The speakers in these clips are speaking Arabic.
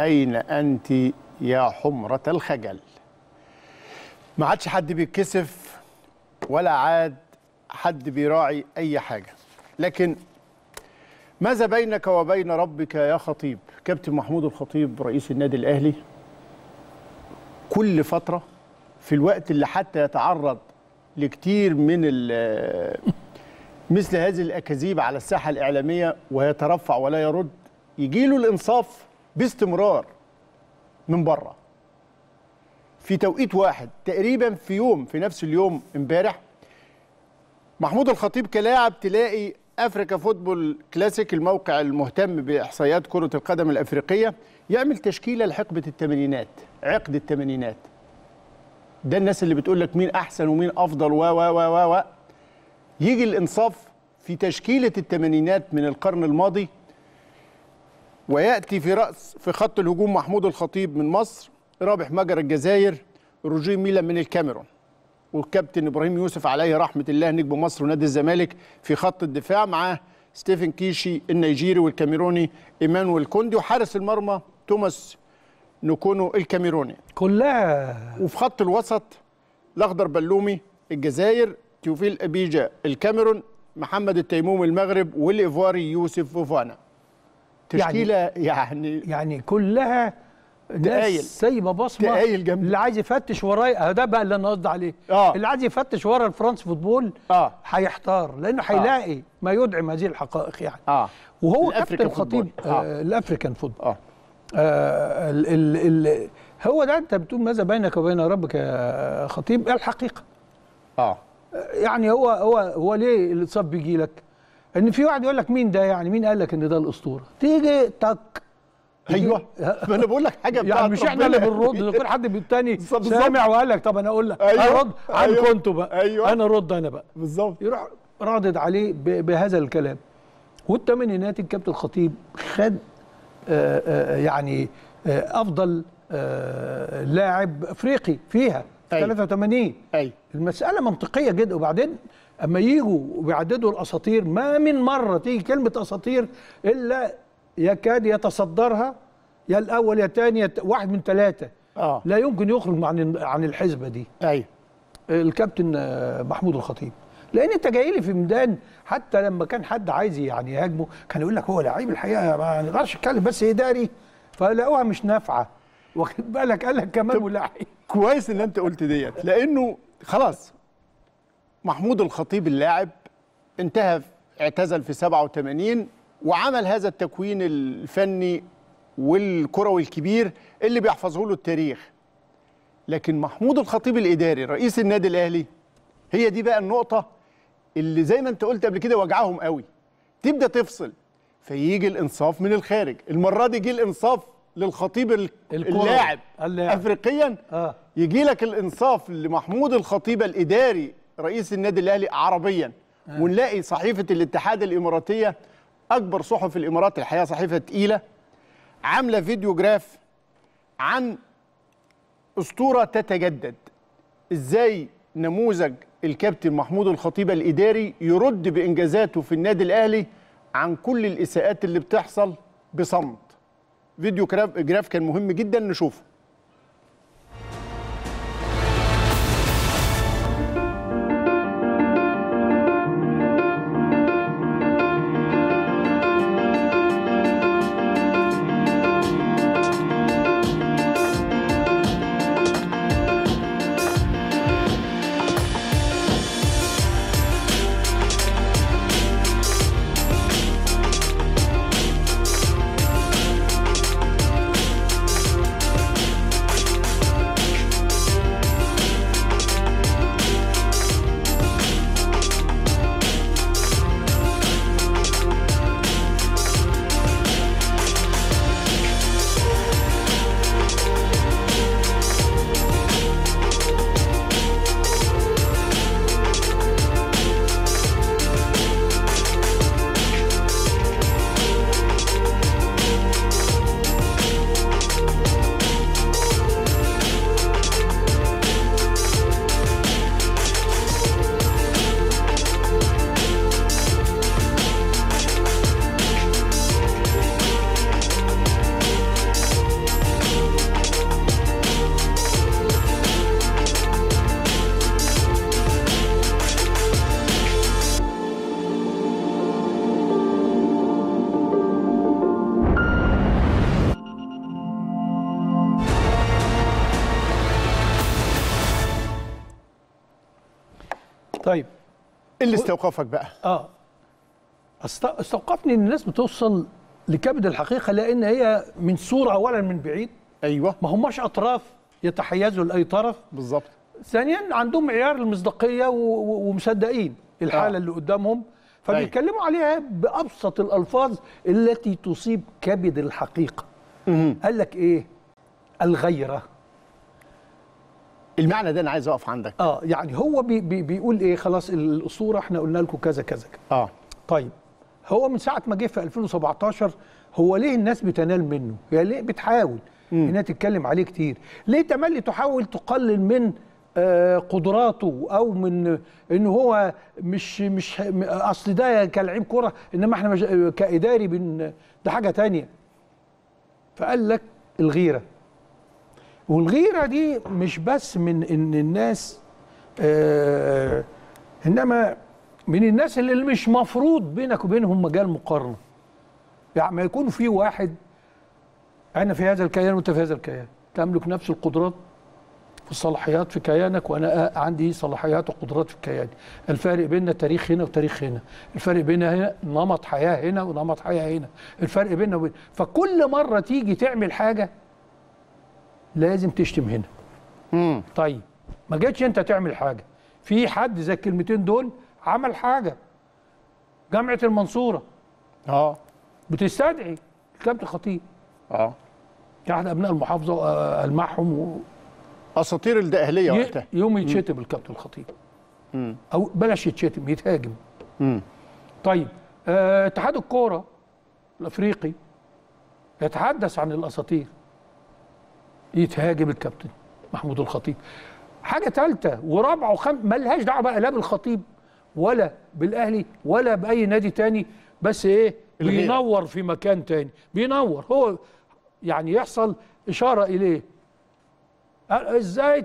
أين أنت يا حمرة الخجل ما عادش حد بيتكسف ولا عاد حد بيراعي أي حاجة لكن ماذا بينك وبين ربك يا خطيب كابتن محمود الخطيب رئيس النادي الأهلي كل فترة في الوقت اللي حتى يتعرض لكتير من مثل هذه الأكاذيب على الساحة الإعلامية ويترفع ولا يرد يجيله الإنصاف باستمرار من بره في توقيت واحد تقريبا في يوم في نفس اليوم امبارح محمود الخطيب كلاعب تلاقي افريكا فوتبول كلاسيك الموقع المهتم باحصائيات كره القدم الافريقيه يعمل تشكيله لحقبه الثمانينات عقد الثمانينات ده الناس اللي بتقول لك مين احسن ومين افضل و و و و يجي الانصاف في تشكيله الثمانينات من القرن الماضي وياتي في راس في خط الهجوم محمود الخطيب من مصر رابح مجر الجزائر روجيه ميلا من الكاميرون والكابتن ابراهيم يوسف عليه رحمه الله نجم مصر ونادي الزمالك في خط الدفاع مع ستيفن كيشي النيجيري والكاميروني ايمانويل كوندي وحارس المرمى توماس نكونو الكاميروني كلها وفي خط الوسط الاخضر بلومي الجزائر تيوفيل ابيجا الكاميرون محمد التيموم المغرب والايفواري يوسف فوفانا يعني تشكيله يعني يعني, كلها تقايل سايبه بصمه تقايل جنب اللي عايز يفتش ورايا آه، ده بقى اللي انا قصدي عليه آه. اللي عايز يفتش ورا الفرنس فوتبول اه هيحتار لانه آه. هيلاقي آه. ما يدعم هذه الحقائق يعني اه وهو كابتن الخطيب آه، الافريكان فوتبول اه, آه ال ال ال هو ده انت بتقول ماذا بينك وبين ربك يا خطيب الحقيقه اه يعني هو هو هو ليه الاتصاب بيجي لك ان في واحد يقول لك مين ده يعني مين قال لك ان ده الاسطوره تيجي تك ايوه ما انا بقول لك حاجه يعني بتاعت يعني مش احنا اللي بنرد كل حد بالتاني سامع وقال لك طب انا اقول لك أيوة ارد عن أيوة بقى أيوة انا ارد انا بقى بالظبط يروح رادد عليه بهذا الكلام والثمانينات الكابتن الخطيب خد آآ آه، آآ آه، آه، يعني آآ افضل لاعب افريقي فيها في 83 أي. المساله منطقيه جدا وبعدين اما يجوا ويعددوا الاساطير ما من مره تيجي كلمه اساطير الا يكاد يتصدرها يا الاول يا الثاني واحد من ثلاثه آه. لا يمكن يخرج عن عن الحسبه دي ايوه الكابتن محمود الخطيب لان انت جاي لي في ميدان حتى لما كان حد عايز يعني يهاجمه كان يقول لك هو لعيب الحقيقه ما نقدرش نتكلم بس اداري فلاقوها مش نافعه واخد بالك قال لك كمان ولاعيب كويس ان انت قلت ديت لانه خلاص محمود الخطيب اللاعب انتهى اعتزل في 87 وعمل هذا التكوين الفني والكروي الكبير اللي بيحفظه له التاريخ لكن محمود الخطيب الاداري رئيس النادي الاهلي هي دي بقى النقطه اللي زي ما انت قلت قبل كده وجعهم قوي تبدا تفصل فيجي الانصاف من الخارج المره دي جه الانصاف للخطيب اللاعب افريقيا آه. يجي لك الانصاف لمحمود الخطيب الاداري رئيس النادي الاهلي عربيا آه. ونلاقي صحيفه الاتحاد الاماراتيه اكبر صحف الامارات الحقيقه صحيفه تقيله عامله فيديو جراف عن اسطوره تتجدد ازاي نموذج الكابتن محمود الخطيب الاداري يرد بانجازاته في النادي الاهلي عن كل الاساءات اللي بتحصل بصمت فيديو جراف كان مهم جدا نشوفه طيب اللي استوقفك بقى اه استوقفني ان الناس بتوصل لكبد الحقيقه لان هي من صوره اولا من بعيد ايوه ما هماش اطراف يتحيزوا لاي طرف بالظبط ثانيا عندهم معيار المصداقيه ومصدقين الحاله آه. اللي قدامهم فبيتكلموا أيوة. عليها بابسط الالفاظ التي تصيب كبد الحقيقه قال لك ايه الغيره المعنى ده انا عايز اقف عندك اه يعني هو بي بي بيقول ايه خلاص الاسطوره احنا قلنا لكم كذا كذا اه طيب هو من ساعه ما جه في 2017 هو ليه الناس بتنال منه؟ يعني ليه بتحاول انها تتكلم عليه كتير؟ ليه تملي تحاول تقلل من آه، قدراته او من ان هو مش مش اصل ده كلاعب كره انما احنا آه، كاداري ده حاجه تانية فقال لك الغيره والغيرة دي مش بس من إن الناس آه إنما من الناس اللي مش مفروض بينك وبينهم مجال مقارنة يعني ما يكون في واحد أنا في هذا الكيان وأنت في هذا الكيان تملك نفس القدرات في الصلاحيات في كيانك وأنا عندي صلاحيات وقدرات في كياني الفارق بيننا تاريخ هنا وتاريخ هنا الفرق بيننا هنا نمط حياة هنا ونمط حياة هنا الفرق بيننا وبين فكل مرة تيجي تعمل حاجة لازم تشتم هنا امم طيب ما جيتش انت تعمل حاجه في حد زي الكلمتين دول عمل حاجه جامعه المنصوره اه بتستدعي الكابتن خطيب اه يعني احد ابناء المحافظه والمعهم آه، و... اساطير الاهليه وقتها يوم يتشتم الكابتن الخطيب مم. او بلاش يتشتم يتهاجم مم. طيب آه، اتحاد الكوره الافريقي يتحدث عن الاساطير يتهاجم الكابتن محمود الخطيب حاجه ثالثه ورابعه وخامسه ملهاش دعوه بقى لا بالخطيب ولا بالاهلي ولا باي نادي تاني بس ايه بينور في مكان تاني بينور هو يعني يحصل اشاره اليه ازاي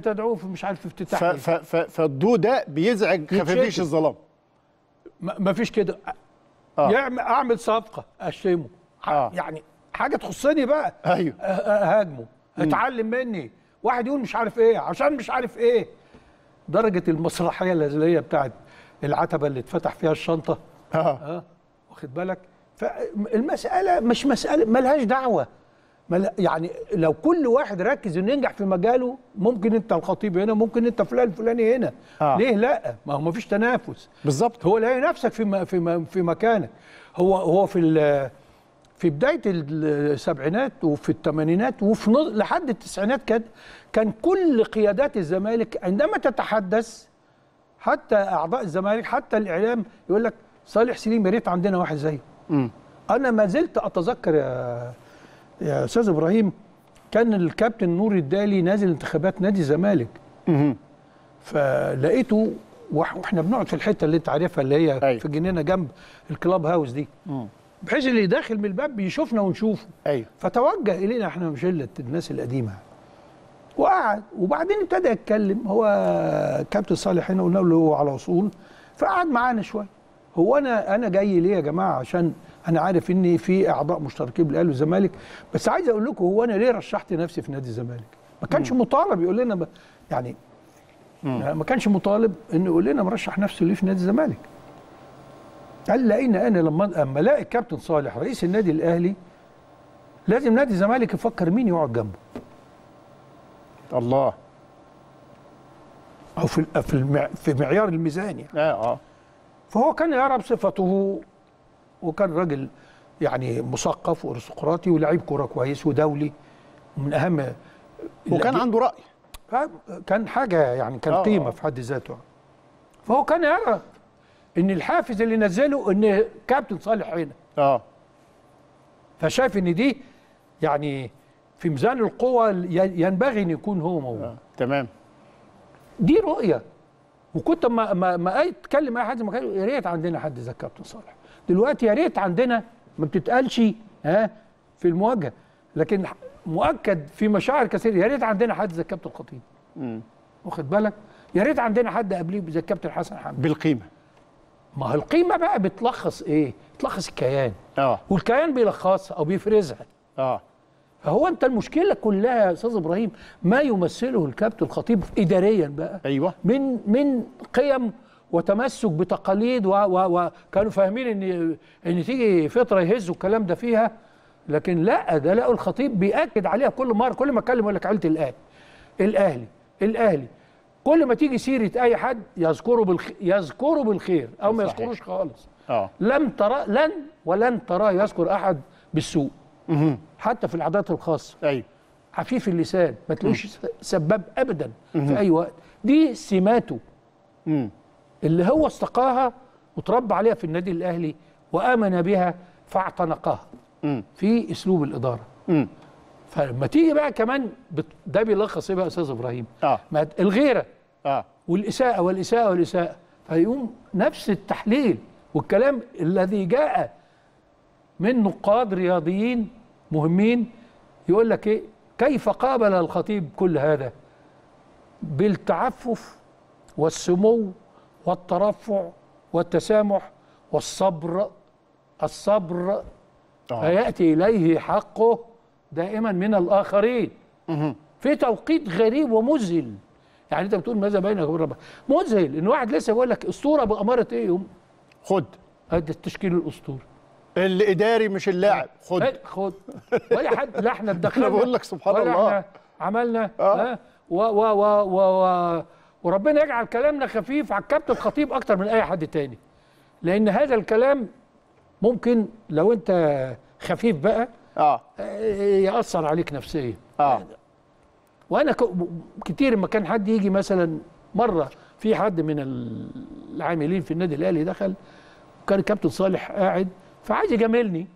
تدعوه في مش عارف افتتاح إيه؟ فالضوء ده بيزعج خفافيش الظلام مفيش كده آه. يعمل اعمل صفقه اشتمه آه. يعني حاجه تخصني بقى ايوه أه، أه، أه، هاجمه اتعلم مني واحد يقول مش عارف ايه عشان مش عارف ايه درجه المسرحيه الهزليه بتاعت العتبه اللي اتفتح فيها الشنطه اه, آه. واخد بالك فالمساله مش مساله ملهاش دعوه مل... يعني لو كل واحد ركز انه ينجح في مجاله ممكن انت الخطيب هنا ممكن انت فلان الفلاني هنا آه. ليه لا ما هو مفيش تنافس بالظبط هو لاقي نفسك في م... في م... في مكانك هو هو في ال... في بدايه السبعينات وفي الثمانينات وفي نظ... لحد التسعينات كان كان كل قيادات الزمالك عندما تتحدث حتى اعضاء الزمالك حتى الاعلام يقول لك صالح سليم يا ريت عندنا واحد زيه. انا ما زلت اتذكر يا يا استاذ ابراهيم كان الكابتن نور الدالي نازل انتخابات نادي الزمالك. فلقيته واحنا بنقعد في الحته اللي انت عارفها اللي هي أي. أيوة. في الجنينه جنب الكلاب هاوس دي. مم. بحيث اللي داخل من الباب بيشوفنا ونشوفه ايوه فتوجه الينا احنا وشله الناس القديمه وقعد وبعدين ابتدى يتكلم هو كابتن صالح هنا قلنا له هو على اصول فقعد معانا شويه هو انا انا جاي ليه يا جماعه عشان انا عارف ان في اعضاء مشتركين بالاهلي والزمالك بس عايز اقول لكم هو انا ليه رشحت نفسي في نادي الزمالك ما كانش مطالب يقول لنا ب... يعني ما كانش مطالب انه يقول لنا مرشح نفسه ليه في نادي الزمالك قال لقينا انا لما لما الاقي الكابتن صالح رئيس النادي الاهلي لازم نادي الزمالك يفكر مين يقعد جنبه الله او في في في معيار الميزان يعني اه اه فهو كان يرى بصفته وكان راجل يعني مثقف وارستقراطي ولاعيب كوره كويس ودولي ومن اهم وكان عنده راي كان حاجه يعني كان آه, آه. قيمه آه. في حد ذاته فهو كان يرى ان الحافز اللي نزله ان كابتن صالح هنا اه فشاف ان دي يعني في ميزان القوى ينبغي ان يكون هو موجود آه. تمام دي رؤيه وكنت ما ما, ما اتكلم اي حد ما قال يا ريت عندنا حد زي كابتن صالح دلوقتي يا ريت عندنا ما بتتقالش ها في المواجهه لكن مؤكد في مشاعر كثير يا ريت عندنا حد زي الكابتن خطيب واخد بالك يا ريت عندنا حد قبليه زي الكابتن حسن حمدي بالقيمه ما هو القيمه بقى بتلخص ايه بتلخص الكيان اه والكيان بيلخصها او بيفرزها اه فهو انت المشكله كلها يا استاذ ابراهيم ما يمثله الكابتن الخطيب اداريا بقى ايوه من من قيم وتمسك بتقاليد وكانوا فاهمين ان ان تيجي فتره يهزوا الكلام ده فيها لكن لا ده لقوا الخطيب بياكد عليها كل مره كل ما اتكلم يقول لك عيله الاهلي الاهلي الاهلي كل ما تيجي سيره اي حد يذكره بالخ... يذكره بالخير او ما يذكروش خالص أوه. لم ترى لن ولن تراه يذكر احد بالسوء مه. حتى في العادات الخاصه ايوه عفيف اللسان ما تلاقوش سباب ابدا مه. في اي وقت دي سماته مه. اللي هو استقاها وتربى عليها في النادي الاهلي وامن بها فاعتنقها في اسلوب الاداره فلما تيجي بقى كمان بت... ده بيلخص ايه بقى استاذ ابراهيم؟ اه الغيره اه والاساءه والاساءه والاساءه فيقوم نفس التحليل والكلام الذي جاء من نقاد رياضيين مهمين يقول لك ايه كيف قابل الخطيب كل هذا بالتعفف والسمو والترفع والتسامح والصبر الصبر آه. فياتي اليه حقه دائما من الآخرين في توقيت غريب ومذهل يعني انت بتقول ماذا بينك وبين ربك مذهل ان واحد لسه بيقول لك اسطوره باماره ايه يوم خد ادي التشكيل الاسطوري الاداري مش اللاعب خد إيه، خد ولا حد لا احنا انا بقول لك سبحان ولا الله احنا عملنا اه, آه و و و و, و وربنا يجعل كلامنا خفيف على الكابتن الخطيب اكتر من اي حد تاني لان هذا الكلام ممكن لو انت خفيف بقى اه إيه، إيه، ياثر عليك نفسيا اه وانا كتير ما كان حد يجي مثلا مره في حد من العاملين في النادي الاهلي دخل كان كابتن صالح قاعد فعايز يجاملني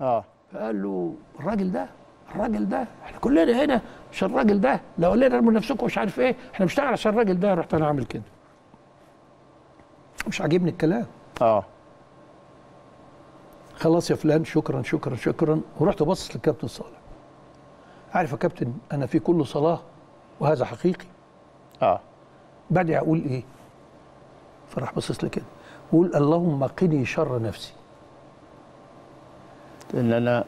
اه فقال له الراجل ده الراجل ده احنا كلنا هنا عشان الراجل ده لو لنا ارموا نفسكم مش عارف ايه احنا بنشتغل عشان الراجل ده رحت انا عامل كده مش عاجبني الكلام اه خلاص يا فلان شكرا شكرا شكرا ورحت باصص للكابتن صالح عارف يا كابتن انا في كل صلاه وهذا حقيقي اه بعد اقول ايه فراح باصص لي كده وقول اللهم قني شر نفسي ان انا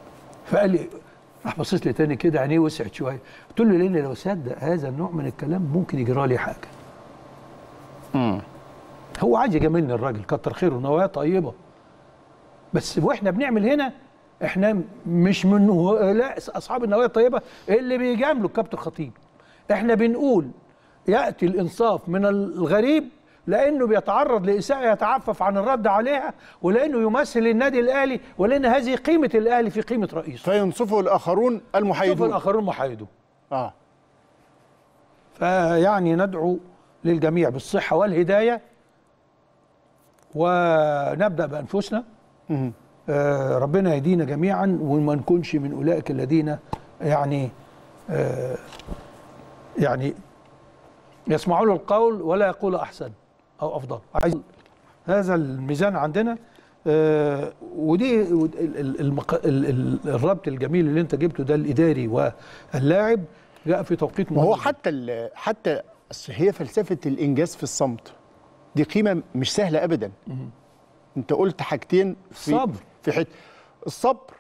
فقال لي راح باصص لي تاني كده عينيه وسعت شويه قلت له لان لو صدق هذا النوع من الكلام ممكن يجرى لي حاجه امم هو عايز يجاملني الراجل كتر خيره نوايا طيبه بس واحنا بنعمل هنا احنا مش من لا اصحاب النوايا الطيبه اللي بيجاملوا الكابتن خطيب احنا بنقول ياتي الانصاف من الغريب لانه بيتعرض لاساءه يتعفف عن الرد عليها ولانه يمثل النادي الاهلي ولان هذه قيمه الاهلي في قيمه رئيسه فينصفه الاخرون المحايدون ينصفه الاخرون محايدون اه فيعني ندعو للجميع بالصحه والهدايه ونبدا بانفسنا آه، ربنا يهدينا جميعا وما نكونش من اولئك الذين يعني آه، يعني يسمعون القول ولا يقول احسن او افضل عايز هذا الميزان عندنا آه، ودي المق... الربط الجميل اللي انت جبته ده الاداري واللاعب جاء في توقيت مهم هو حتى حتى هي فلسفه الانجاز في الصمت دي قيمه مش سهله ابدا انت قلت حاجتين في الصبر في حته الصبر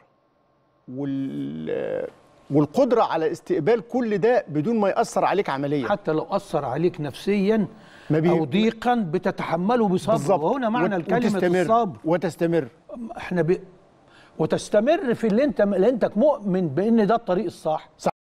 وال والقدره على استقبال كل ده بدون ما ياثر عليك عمليا حتى لو اثر عليك نفسيا ما بي... او ضيقا بتتحمله بصبر بالزبط. وهنا معنى وت... الكلمه وتستمر. الصبر وتستمر احنا ب... وتستمر في اللي انت لانتك مؤمن بان ده الطريق الصح صح.